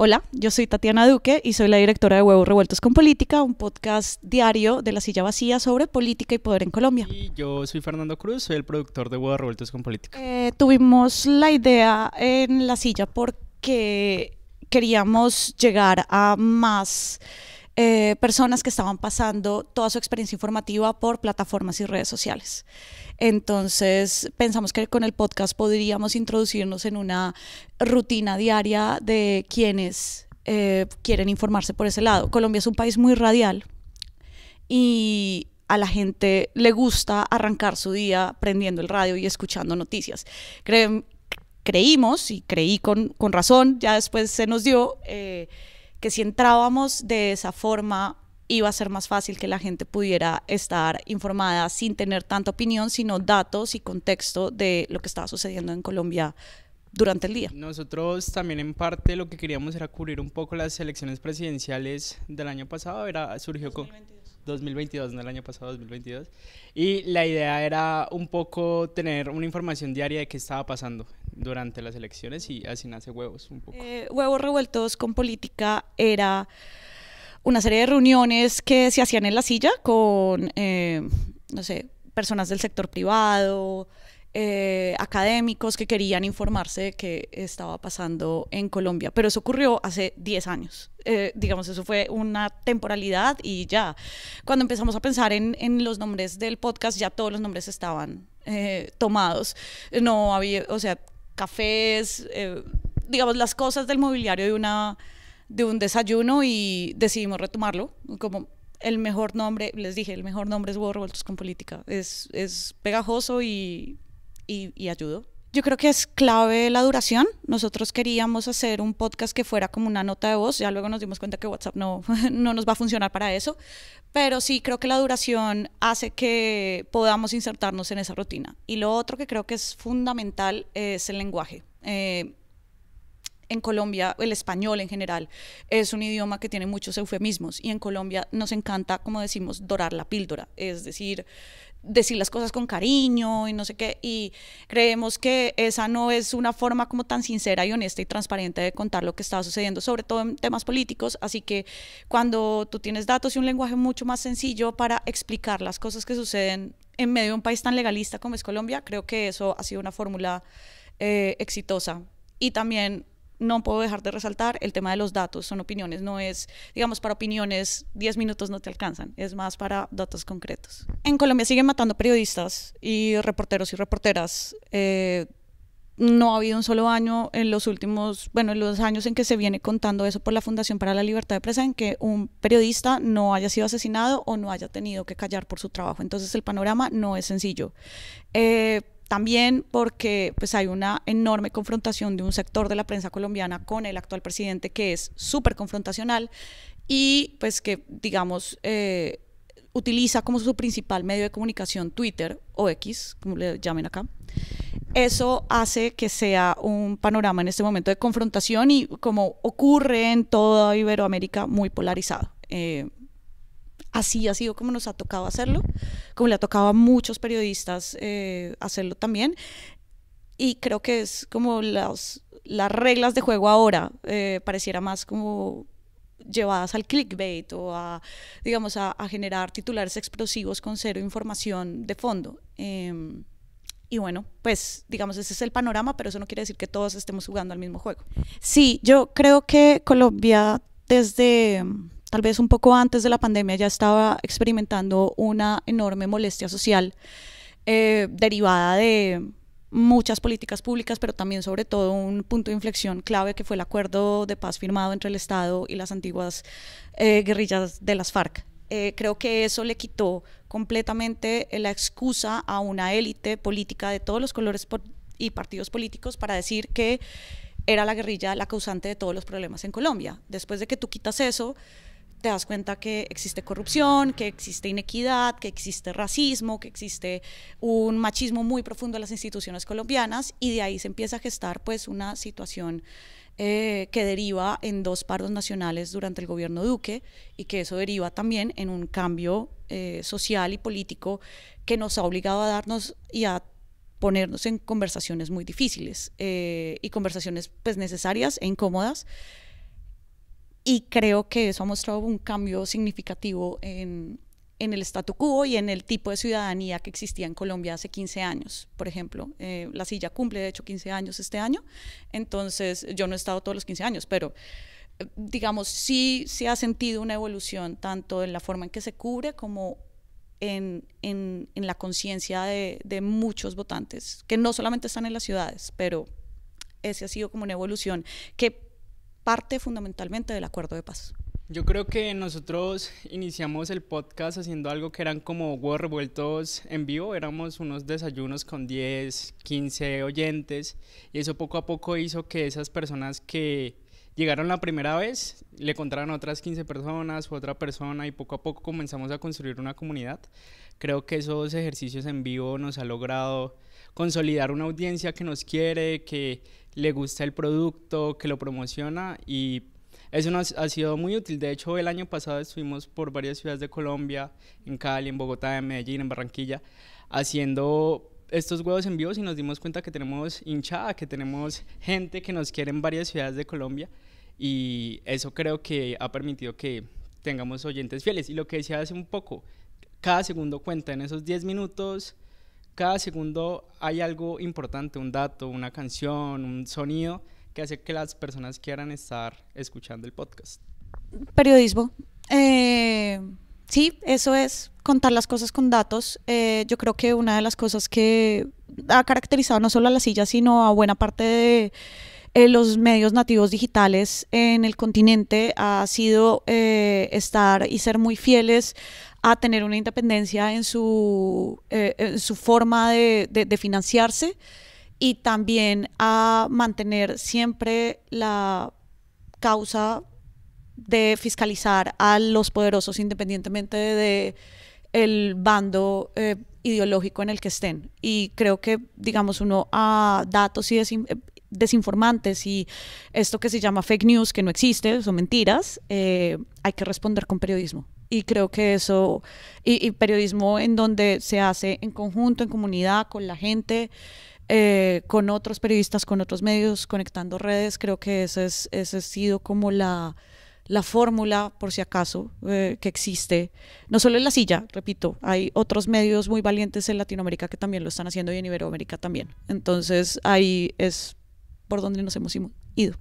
Hola, yo soy Tatiana Duque y soy la directora de Huevos Revueltos con Política, un podcast diario de la silla vacía sobre política y poder en Colombia. Y yo soy Fernando Cruz, soy el productor de Huevos Revueltos con Política. Eh, tuvimos la idea en la silla porque queríamos llegar a más eh, personas que estaban pasando toda su experiencia informativa por plataformas y redes sociales. Entonces pensamos que con el podcast podríamos introducirnos en una rutina diaria de quienes eh, quieren informarse por ese lado. Colombia es un país muy radial y a la gente le gusta arrancar su día prendiendo el radio y escuchando noticias. creímos y creí con, razón, ya después se nos dio. Eh, que si entrábamos de esa forma iba a ser más fácil que la gente pudiera estar informada sin tener tanta opinión, sino datos y contexto de lo que estaba sucediendo en Colombia durante el día. Nosotros también en parte lo que queríamos era cubrir un poco las elecciones presidenciales del año pasado, era surgió con 2022, no el año pasado 2022, y la idea era un poco tener una información diaria de qué estaba pasando durante las elecciones y así nace Huevos un poco. Eh, huevos revueltos con política era una serie de reuniones que se hacían en la silla con, eh, no sé, personas del sector privado, eh, académicos que querían informarse de qué estaba pasando en Colombia, pero eso ocurrió hace 10 años. digamos, eso fue una temporalidad y ya. Cuando empezamos a pensar en, los nombres del podcast, ya todos los nombres estaban tomados. No había, o sea, cafés, eh, digamos, las cosas del mobiliario de, una, de un desayuno y decidimos retomarlo. Como el mejor nombre, les dije, el mejor nombre es Huevos con Política. Es, es pegajoso y, y, y yo creo que es clave la duración. Nosotros queríamos hacer un podcast que fuera como una nota de voz, ya luego nos dimos cuenta que WhatsApp no, no nos va a funcionar para eso, pero sí creo que la duración hace que podamos insertarnos en esa rutina. Y lo otro que creo que es fundamental es el lenguaje. Eh, en Colombia, el español en general, es un idioma que tiene muchos eufemismos y en Colombia nos encanta, como decimos, dorar la píldora, es decir, decir las cosas con cariño y no sé qué. Y creemos que esa no es una forma como tan sincera y honesta y transparente de contar lo que está sucediendo, sobre todo en temas políticos. Así que cuando tú tienes datos y un lenguaje mucho más sencillo para explicar las cosas que suceden en medio de un país tan legalista como es Colombia, creo que eso ha sido una fórmula eh, exitosa. Y también no puedo dejar de resaltar el tema de los datos, son opiniones, no es, digamos, para opiniones 10 minutos no te alcanzan, es más para datos concretos. En Colombia siguen matando periodistas y reporteros y reporteras. Eh, no ha habido un solo año en los últimos, bueno, en los años en que se viene contando eso por la Fundación para la Libertad de Prensa, en que un periodista no haya sido asesinado o no haya tenido que callar por su trabajo. Entonces el panorama no es sencillo. Eh, también porque pues, hay una enorme confrontación de un sector de la prensa colombiana con el actual presidente que es súper confrontacional y pues que, digamos, eh, utiliza como su principal medio de comunicación Twitter o X, como le llamen acá. Eso hace que sea un panorama en este momento de confrontación y como ocurre en toda Iberoamérica muy polarizado. Eh, así ha sido como nos ha tocado hacerlo, como le ha tocado a muchos periodistas eh, hacerlo también. Y creo que es como las, las reglas de juego ahora, eh, pareciera más como llevadas al clickbait o a, digamos, a, generar titulares explosivos con cero información de fondo. Em, y bueno, pues digamos, ese es el panorama, pero eso no quiere decir que todos estemos jugando al mismo juego. Sí, yo creo que Colombia desde tal vez un poco antes de la pandemia ya estaba experimentando una enorme molestia social eh, derivada de muchas políticas públicas, pero también sobre todo un punto de inflexión clave que fue el acuerdo de paz firmado entre el Estado y las antiguas eh, guerrillas de las FARC. Eh, creo que eso le quitó completamente la excusa a una élite política de todos los colores y partidos políticos para decir que era la guerrilla la causante de todos los problemas en Colombia. Después de que tú quitas eso, te das cuenta que existe corrupción, que existe inequidad, que existe racismo, que existe un machismo muy profundo en las instituciones colombianas y de ahí se empieza a gestar pues una situación eh, que deriva en dos paros nacionales durante el gobierno Duque y que eso deriva también en un cambio eh, social y político que nos ha obligado a darnos y a ponernos en conversaciones muy difíciles eh, y conversaciones pues necesarias e incómodas y creo que eso ha mostrado un cambio significativo en, en el statu quo y en el tipo de ciudadanía que existía en Colombia hace 15 años, por ejemplo. Eh, la silla cumple, de hecho, 15 años este año, entonces yo no he estado todos los 15 años, pero eh, digamos, sí se ha sentido una evolución tanto en la forma en que se cubre como en, en, en la conciencia de, de muchos votantes, que no solamente están en las ciudades, pero ese ha sido como una evolución que parte fundamentalmente del acuerdo de paz. Yo creo que nosotros iniciamos el podcast haciendo algo que eran como huevos revueltos en vivo, éramos unos desayunos con 10, 15 oyentes y eso poco a poco hizo que esas personas que llegaron la primera vez le contaran a otras 15 personas, otra persona y poco a poco comenzamos a construir una comunidad. Creo que esos ejercicios en vivo nos ha logrado consolidar una audiencia que nos quiere, que, le gusta el producto, que lo promociona y eso nos ha sido muy útil. De hecho, el año pasado estuvimos por varias ciudades de Colombia, en Cali, en Bogotá, en Medellín, en Barranquilla, haciendo estos huevos en vivo y nos dimos cuenta que tenemos hinchada, que tenemos gente que nos quiere en varias ciudades de Colombia y eso creo que ha permitido que tengamos oyentes fieles. Y lo que decía hace un poco, cada segundo cuenta en esos 10 minutos cada segundo hay algo importante, un dato, una canción, un sonido que hace que las personas quieran estar escuchando el podcast. Periodismo. Eh, sí, eso es contar las cosas con datos. Eh, yo creo que una de las cosas que ha caracterizado no solo a la silla, sino a buena parte de eh, los medios nativos digitales en el continente ha sido estar y ser muy fieles a tener una independencia en su, eh, en su forma de, financiarse y también a mantener siempre la causa de fiscalizar a los poderosos independientemente de, el bando eh, ideológico en el que estén. Y creo que, digamos, uno a datos y eh, desinformantes y esto que se llama fake news, que no existe, son mentiras, eh, hay que responder con periodismo. Y creo que eso, y, periodismo en donde se hace en conjunto, en comunidad, con la gente, eh, con otros periodistas, con otros medios, conectando redes, creo que esa es, ese ha sido como la, fórmula, por si acaso, eh, que existe, no solo en la silla, repito, hay otros medios muy valientes en Latinoamérica que también lo están haciendo y en Iberoamérica también. Entonces ahí es por donde nos hemos ido.